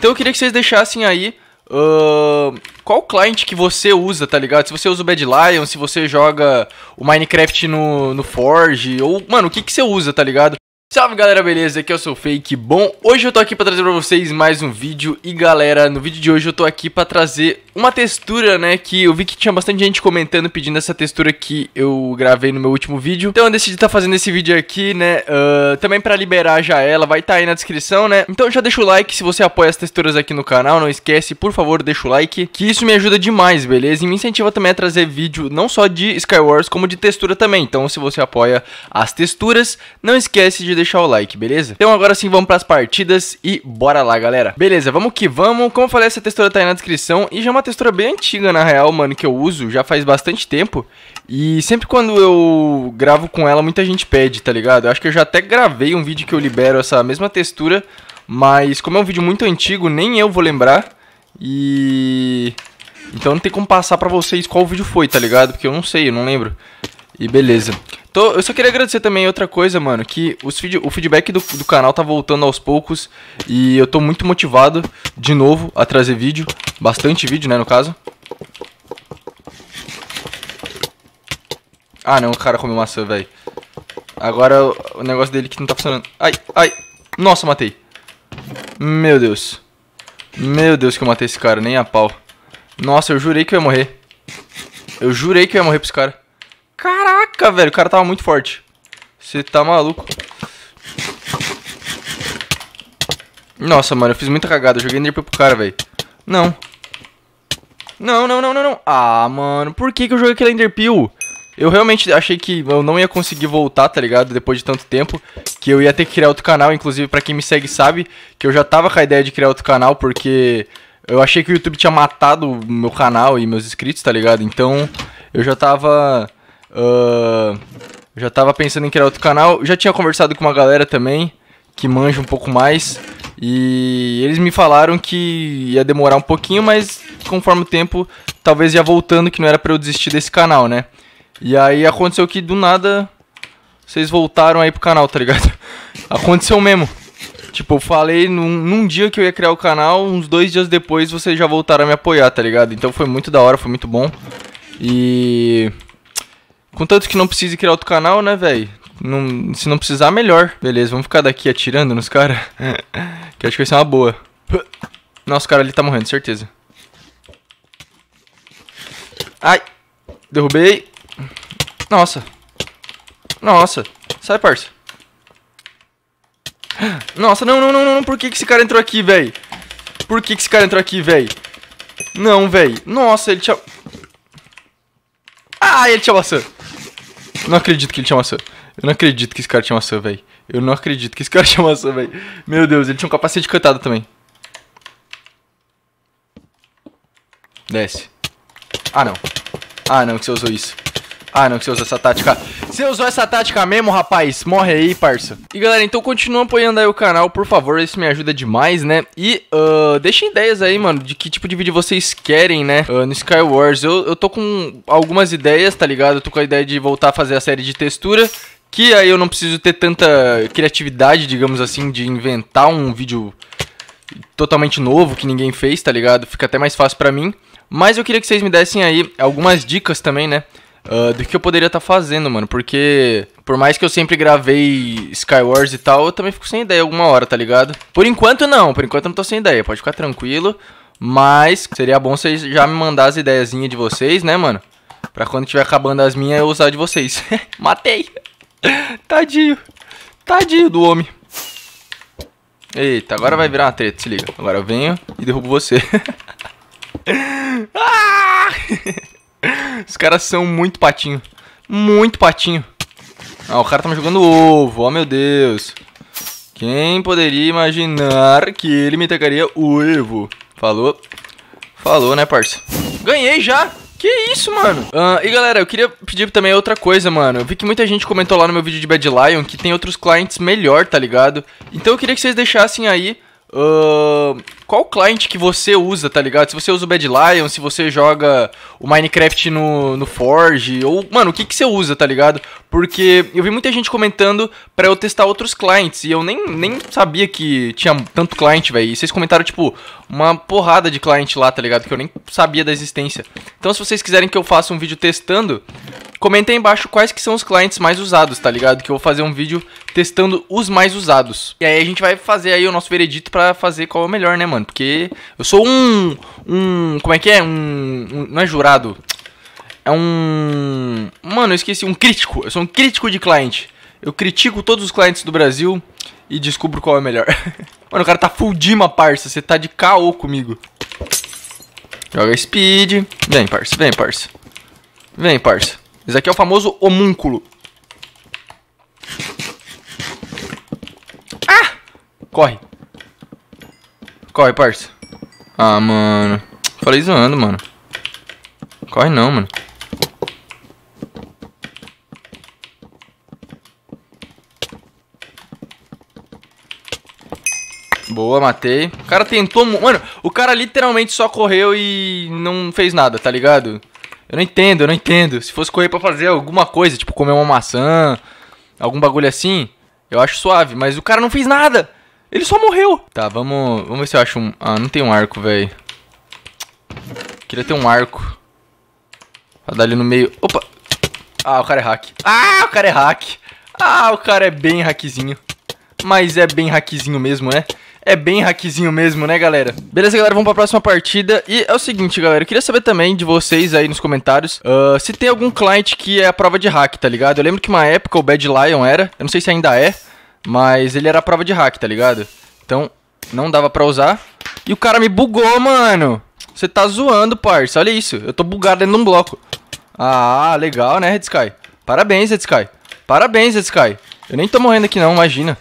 Então eu queria que vocês deixassem aí Uh, qual cliente que você usa, tá ligado? Se você usa o Bad Lion, se você joga o Minecraft no, no Forge, ou, mano, o que, que você usa, tá ligado? Salve galera, beleza? Aqui é o Sou Fake. Bom, hoje eu tô aqui pra trazer pra vocês mais um vídeo e galera, no vídeo de hoje eu tô aqui pra trazer uma textura, né, que eu vi que tinha bastante gente comentando pedindo essa textura que eu gravei no meu último vídeo. Então eu decidi tá fazendo esse vídeo aqui, né, uh, também pra liberar já ela, vai tá aí na descrição, né. Então já deixa o like se você apoia as texturas aqui no canal, não esquece, por favor, deixa o like, que isso me ajuda demais, beleza? E me incentiva também a trazer vídeo não só de Skywars, como de textura também. Então se você apoia as texturas, não esquece de deixar o like, beleza? Então agora sim vamos pras partidas e bora lá, galera. Beleza, vamos que vamos. Como eu falei, essa textura tá aí na descrição e já é uma textura bem antiga, na real, mano, que eu uso já faz bastante tempo. E sempre quando eu gravo com ela, muita gente pede, tá ligado? Eu acho que eu já até gravei um vídeo que eu libero essa mesma textura, mas como é um vídeo muito antigo, nem eu vou lembrar. E... Então não tem como passar pra vocês qual vídeo foi, tá ligado? Porque eu não sei, eu não lembro. E beleza. Tô, eu só queria agradecer também outra coisa, mano, que os feed, o feedback do, do canal tá voltando aos poucos e eu tô muito motivado, de novo, a trazer vídeo, bastante vídeo, né, no caso. Ah, não, o cara comeu maçã, velho. Agora o negócio dele que não tá funcionando. Ai, ai. Nossa, matei. Meu Deus. Meu Deus que eu matei esse cara, nem a pau. Nossa, eu jurei que eu ia morrer. Eu jurei que eu ia morrer pra esse cara. Caraca, velho, o cara tava muito forte. Você tá maluco. Nossa, mano, eu fiz muita cagada. Eu joguei enderpeel pro cara, velho. Não. Não, não, não, não, não. Ah, mano, por que, que eu joguei aquele enderpeel? Eu realmente achei que eu não ia conseguir voltar, tá ligado? Depois de tanto tempo. Que eu ia ter que criar outro canal. Inclusive, pra quem me segue sabe que eu já tava com a ideia de criar outro canal. Porque eu achei que o YouTube tinha matado o meu canal e meus inscritos, tá ligado? Então, eu já tava Uh, já tava pensando em criar outro canal. Já tinha conversado com uma galera também que manja um pouco mais. E eles me falaram que ia demorar um pouquinho, mas conforme o tempo, talvez ia voltando, que não era pra eu desistir desse canal, né? E aí aconteceu que do nada vocês voltaram aí pro canal, tá ligado? Aconteceu mesmo. Tipo, eu falei num, num, dia que eu ia criar o canal, uns dois dias depois vocês já voltaram a me apoiar, tá ligado? Então foi muito da hora, foi muito bom. E. Contanto que não precise criar outro canal, né, velho? Não, se não precisar, melhor. Beleza, vamos ficar daqui atirando nos caras. que acho que vai ser uma boa. Nossa, o cara ali tá morrendo, certeza. Ai. Derrubei. Nossa. Nossa. Sai, parça. Nossa, não, não, não, não. Por que, que esse cara entrou aqui, velho? Por que, que esse cara entrou aqui, velho? Não, velho. Nossa, ele tinha... Ah, ele tinha maçã não acredito que ele tinha maçã. Eu não acredito que esse cara tinha maçã, velho. Eu não acredito que esse cara tinha maçã, velho. Meu Deus, ele tinha um capacete cantado também. Desce. Ah, não. Ah, não, que você usou isso. Ah, não, que você usou essa tática. Você usou essa tática mesmo, rapaz? Morre aí, parça. E galera, então continua apoiando aí o canal, por favor. Isso me ajuda demais, né? E uh, ah, deixem ideias aí, mano, de que tipo de vídeo vocês querem, né? Uh, no Skywars. Eu, eu tô com algumas ideias, tá ligado? Eu tô com a ideia de voltar a fazer a série de textura. Que aí eu não preciso ter tanta criatividade, digamos assim, de inventar um vídeo totalmente novo que ninguém fez, tá ligado? Fica até mais fácil pra mim. Mas eu queria que vocês me dessem aí algumas dicas também, né? uh, do que eu poderia estar tá fazendo, mano. Porque por mais que eu sempre gravei Skywars e tal, eu também fico sem ideia alguma hora, tá ligado? Por enquanto não, por enquanto eu não tô sem ideia, pode ficar tranquilo. Mas seria bom vocês já me mandar as ideiazinhas de vocês, né, mano? Pra quando tiver acabando as minhas, eu usar de vocês. Matei! Tadinho. Tadinho do homem. Eita, agora vai virar uma treta, se liga. Agora eu venho e derrubo você. ah! Os caras são muito patinho. Muito patinho. Ah, o cara tá jogando ovo. Oh, meu Deus. Quem poderia imaginar que ele me tacaria o Evo? Falou. Falou, né, parça? Ganhei já! Que isso, mano? Uh, e galera, eu queria pedir também outra coisa, mano. Eu vi que muita gente comentou lá no meu vídeo de Bad Lion que tem outros clientes melhor, tá ligado? Então eu queria que vocês deixassem aí Uh, qual client que você usa, tá ligado? Se você usa o Bad Lion, se você joga o Minecraft no, no Forge, ou, mano, o que, que você usa, tá ligado? Porque eu vi muita gente comentando pra eu testar outros clients, e eu nem, nem sabia que tinha tanto client, velho. E vocês comentaram, tipo, uma porrada de client lá, tá ligado? Que eu nem sabia da existência. Então, se vocês quiserem que eu faça um vídeo testando, comente aí embaixo quais que são os clientes mais usados, tá ligado? Que eu vou fazer um vídeo testando os mais usados. E aí a gente vai fazer aí o nosso veredito pra pra fazer qual é o melhor, né, mano? Porque eu sou um. Um. Como é que é? Um. um não é jurado. É um. Mano, eu esqueci. Um crítico. Eu sou um crítico de cliente. Eu critico todos os clientes do Brasil e descubro qual é o melhor. mano, o cara tá full Dima, parça. Você tá de caô comigo. Joga speed. Vem, parça. Vem, parça. Vem, parça. Esse aqui é o famoso homúnculo. Ah! Corre. Corre, parça. Ah, mano. Falei zoando, mano. Corre não, mano. Boa, matei. O cara tentou... Mano, o cara literalmente só correu e não fez nada, tá ligado? Eu não entendo, eu não entendo. Se fosse correr pra fazer alguma coisa, tipo comer uma maçã, algum bagulho assim, eu acho suave. Mas o cara não fez nada. Ele só morreu. Tá, vamos, vamos ver se eu acho um... Ah, não tem um arco, velho. Queria ter um arco. Pra dar ali no meio. Opa! Ah, o cara é hack. Ah, o cara é hack. Ah, o cara é bem hackzinho. Mas é bem hackzinho mesmo, é? É bem hackzinho mesmo, né, galera? Beleza, galera, vamos pra próxima partida. E é o seguinte, galera, eu queria saber também de vocês aí nos comentários uh, se tem algum cliente que é a prova de hack, tá ligado? Eu lembro que uma época o Bad Lion era, eu não sei se ainda é, mas ele era prova de hack, tá ligado? Então, não dava pra usar. E o cara me bugou, mano. Você tá zoando, parça. Olha isso. Eu tô bugado dentro de um bloco. Ah, legal, né, Red Sky? Parabéns, Red Sky. Parabéns, Red Sky. Eu nem tô morrendo aqui não, imagina.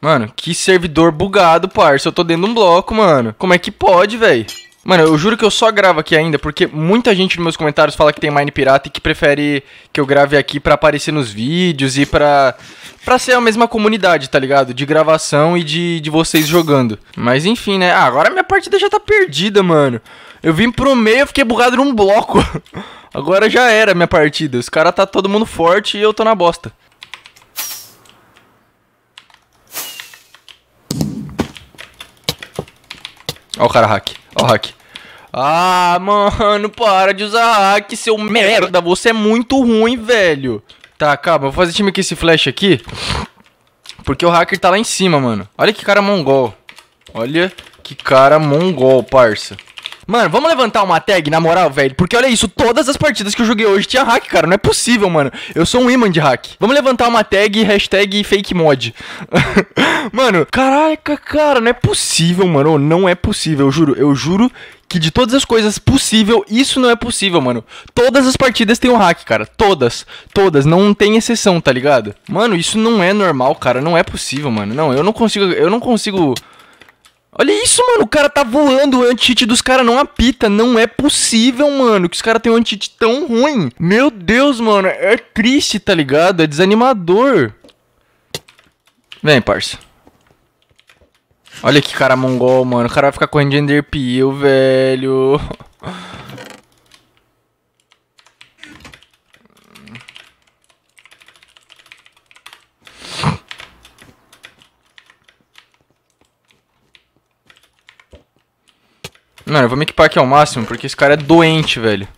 Mano, que servidor bugado, parça. Eu tô dentro de um bloco, mano. Como é que pode, velho? Mano, eu juro que eu só gravo aqui ainda, porque muita gente nos meus comentários fala que tem Mine Pirata e que prefere que eu grave aqui para aparecer nos vídeos e pra, para ser a mesma comunidade, tá ligado? De gravação e de, de vocês jogando. Mas enfim, né? Ah, agora minha partida já tá perdida, mano. Eu vim pro meio, e fiquei bugado num bloco. Agora já era minha partida. Os caras tá todo mundo forte e eu tô na bosta. Ó o cara hack o hack. Ah, mano, para de usar hack, seu merda. Você é muito ruim, velho. Tá, calma, vou fazer time com esse flash aqui. Porque o hacker tá lá em cima, mano. Olha que cara mongol. Olha que cara mongol, parça. Mano, vamos levantar uma tag, na moral, velho. Porque olha isso, todas as partidas que eu joguei hoje tinha hack, cara. Não é possível, mano. Eu sou um imã de hack. Vamos levantar uma tag, hashtag fake mod. mano, caraca, cara, não é possível, mano. Não é possível, eu juro. Eu juro que de todas as coisas possível, isso não é possível, mano. Todas as partidas tem um hack, cara. Todas. Todas. Não tem exceção, tá ligado? Mano, isso não é normal, cara. Não é possível, mano. Não, eu não consigo. Eu não consigo Olha isso, mano. O cara tá voando. O anti-cheat dos caras não apita. Não é possível, mano. Que os caras têm um anti-cheat tão ruim. Meu Deus, mano. É triste, tá ligado? É desanimador. Vem, parça. Olha que cara mongol, mano. O cara vai ficar correndo de Ender Peel, velho. Mano, eu vou me equipar aqui ao máximo, porque esse cara é doente, velho.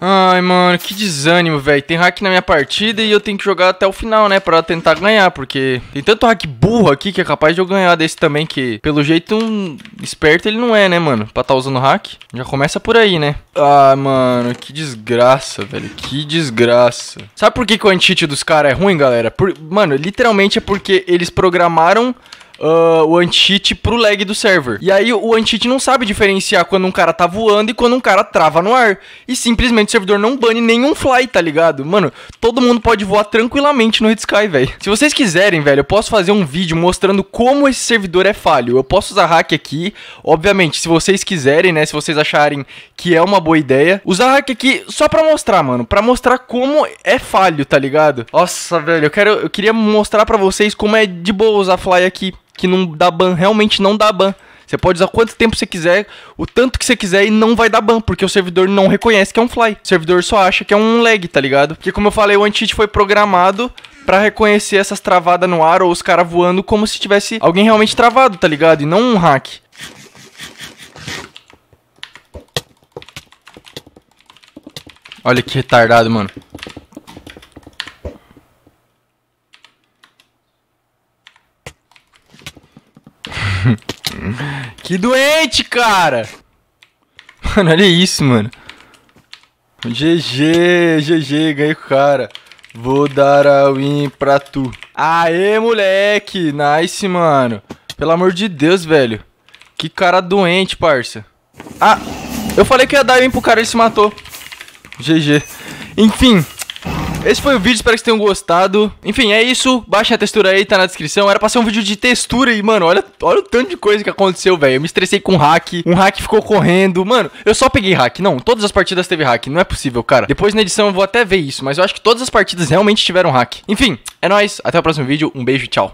Ai, mano, que desânimo, velho. Tem hack na minha partida e eu tenho que jogar até o final, né? Pra tentar ganhar, porque tem tanto hack burro aqui que é capaz de eu ganhar desse também, que pelo jeito um esperto ele não é, né, mano? Pra tá usando hack. Já começa por aí, né? Ah, mano, que desgraça, velho. Que desgraça. Sabe por que, que o anti-cheat dos caras é ruim, galera? Por... Mano, literalmente é porque eles programaram uh, o anti-cheat pro lag do server. E aí o anti-cheat não sabe diferenciar quando um cara tá voando e quando um cara trava no ar. E simplesmente o servidor não bane nenhum fly, tá ligado? Mano, todo mundo pode voar tranquilamente no Red Sky, velho. Se vocês quiserem, velho, eu posso fazer um vídeo mostrando como esse servidor é falho. Eu posso usar hack aqui, obviamente, se vocês quiserem, né? Se vocês acharem que é uma boa ideia. Usar hack aqui só pra mostrar, mano. Pra mostrar como é falho, tá ligado? Nossa, velho, eu, quero, eu queria mostrar pra vocês como é de boa usar fly aqui que não dá ban, realmente não dá ban. Você pode usar quanto tempo você quiser, o tanto que você quiser e não vai dar ban, porque o servidor não reconhece que é um fly. O servidor só acha que é um lag, tá ligado? Porque como eu falei, o anti foi programado para reconhecer essas travadas no ar ou os caras voando como se tivesse alguém realmente travado, tá ligado? E não um hack. Olha que retardado, mano. que doente, cara! Mano, olha isso, mano. GG, GG, ganhei o cara. Vou dar a win pra tu. Aê, moleque! Nice, mano. Pelo amor de Deus, velho. Que cara doente, parça. Ah, eu falei que ia dar win pro cara, ele se matou. GG. Enfim, esse foi o vídeo, espero que vocês tenham gostado. Enfim, é isso. Baixa a textura aí, tá na descrição. Era pra ser um vídeo de textura e, mano, olha, olha o tanto de coisa que aconteceu, velho. Eu me estressei com hack, um hack ficou correndo. Mano, eu só peguei hack. Não, todas as partidas teve hack. Não é possível, cara. Depois na edição eu vou até ver isso, mas eu acho que todas as partidas realmente tiveram hack. Enfim, é nóis. Até o próximo vídeo. Um beijo e tchau.